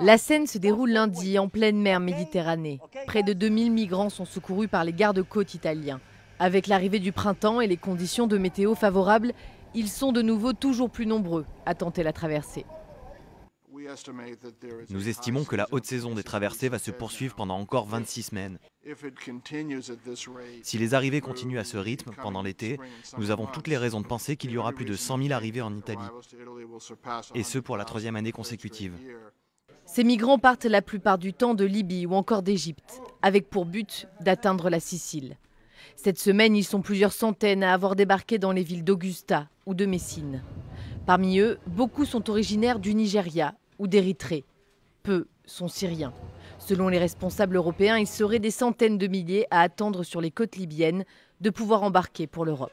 La scène se déroule lundi en pleine mer Méditerranée. Près de 2000 migrants sont secourus par les gardes-côtes italiens. Avec l'arrivée du printemps et les conditions de météo favorables, ils sont de nouveau toujours plus nombreux à tenter la traversée. Nous estimons que la haute saison des traversées va se poursuivre pendant encore 26 semaines. Si les arrivées continuent à ce rythme pendant l'été, nous avons toutes les raisons de penser qu'il y aura plus de 100 000 arrivées en Italie, et ce pour la troisième année consécutive. Ces migrants partent la plupart du temps de Libye ou encore d'Égypte, avec pour but d'atteindre la Sicile. Cette semaine, ils sont plusieurs centaines à avoir débarqué dans les villes d'Augusta ou de Messine. Parmi eux, beaucoup sont originaires du Nigeria ou d'Érythrée. Peu sont syriens. Selon les responsables européens, il serait des centaines de milliers à attendre sur les côtes libyennes de pouvoir embarquer pour l'Europe.